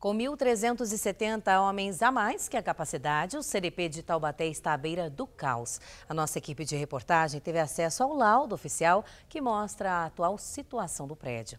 Com 1.370 homens a mais que a capacidade, o CDP de Taubaté está à beira do caos. A nossa equipe de reportagem teve acesso ao laudo oficial que mostra a atual situação do prédio.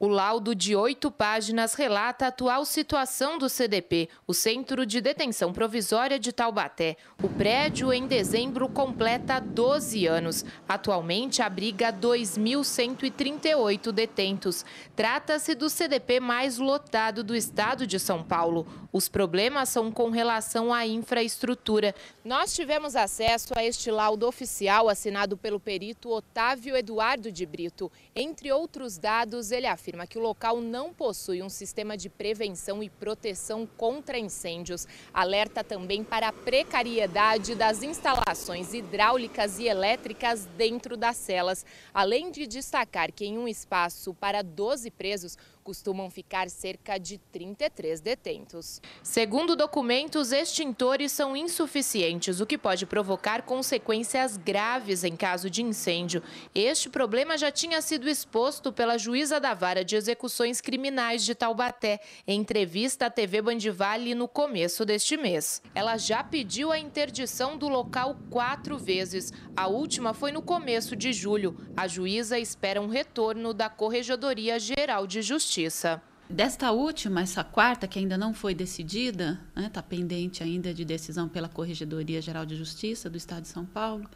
O laudo de oito páginas relata a atual situação do CDP, o Centro de Detenção Provisória de Taubaté. O prédio, em dezembro, completa 12 anos. Atualmente, abriga 2.138 detentos. Trata-se do CDP mais lotado do estado de São Paulo. Os problemas são com relação à infraestrutura. Nós tivemos acesso a este laudo oficial assinado pelo perito Otávio Eduardo de Brito. Entre outros dados, ele afirma afirma que o local não possui um sistema de prevenção e proteção contra incêndios. Alerta também para a precariedade das instalações hidráulicas e elétricas dentro das celas, além de destacar que em um espaço para 12 presos costumam ficar cerca de 33 detentos. Segundo documentos, extintores são insuficientes, o que pode provocar consequências graves em caso de incêndio. Este problema já tinha sido exposto pela juíza da vara Câmara de Execuções Criminais de Taubaté, em entrevista à TV Bandivale no começo deste mês. Ela já pediu a interdição do local quatro vezes. A última foi no começo de julho. A juíza espera um retorno da Corregedoria Geral de Justiça. Desta última, essa quarta, que ainda não foi decidida, está né, tá pendente ainda de decisão pela Corregedoria Geral de Justiça do Estado de São Paulo,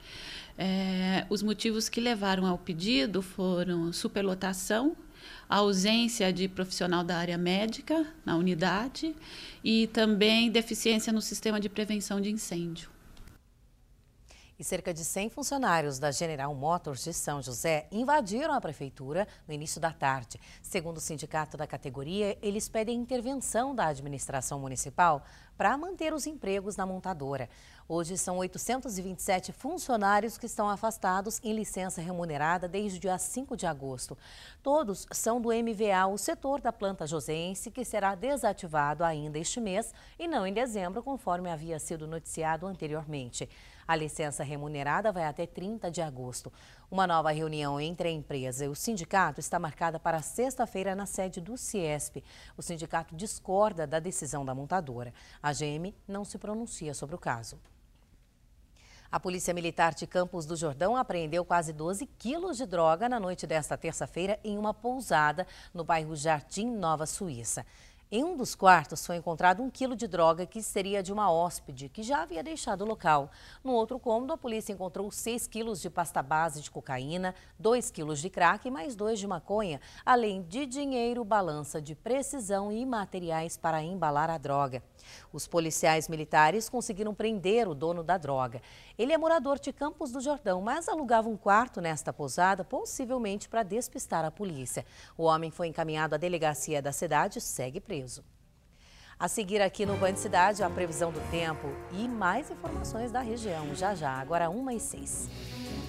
é, os motivos que levaram ao pedido foram superlotação a ausência de profissional da área médica na unidade e também deficiência no sistema de prevenção de incêndio. E cerca de 100 funcionários da General Motors de São José invadiram a prefeitura no início da tarde. Segundo o sindicato da categoria, eles pedem intervenção da administração municipal para manter os empregos na montadora. Hoje são 827 funcionários que estão afastados em licença remunerada desde o dia 5 de agosto. Todos são do MVA, o setor da planta josense, que será desativado ainda este mês e não em dezembro, conforme havia sido noticiado anteriormente. A licença remunerada vai até 30 de agosto. Uma nova reunião entre a empresa e o sindicato está marcada para sexta-feira na sede do CIESP. O sindicato discorda da decisão da montadora. A GM não se pronuncia sobre o caso. A Polícia Militar de Campos do Jordão apreendeu quase 12 quilos de droga na noite desta terça-feira em uma pousada no bairro Jardim Nova Suíça. Em um dos quartos foi encontrado um quilo de droga que seria de uma hóspede, que já havia deixado o local. No outro cômodo, a polícia encontrou 6 quilos de pasta base de cocaína, 2 quilos de crack e mais dois de maconha, além de dinheiro, balança de precisão e materiais para embalar a droga. Os policiais militares conseguiram prender o dono da droga. Ele é morador de Campos do Jordão, mas alugava um quarto nesta pousada, possivelmente para despistar a polícia. O homem foi encaminhado à delegacia da cidade e segue preso preso. A seguir aqui no Band Cidade, a previsão do tempo e mais informações da região, já já, agora 1 e 6.